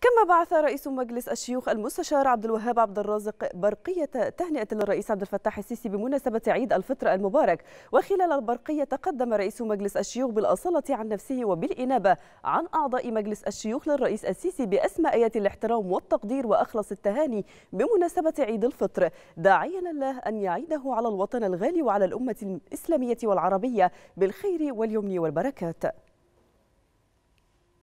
كما بعث رئيس مجلس الشيوخ المستشار عبد الوهاب عبد الرازق برقية تهنئة للرئيس عبد الفتاح السيسي بمناسبة عيد الفطر المبارك وخلال البرقية تقدم رئيس مجلس الشيوخ بالأصالة عن نفسه وبالإنابة عن أعضاء مجلس الشيوخ للرئيس السيسي باسماء آيات الاحترام والتقدير وأخلص التهاني بمناسبة عيد الفطر داعيا الله أن يعيده على الوطن الغالي وعلى الأمة الإسلامية والعربية بالخير واليمن والبركات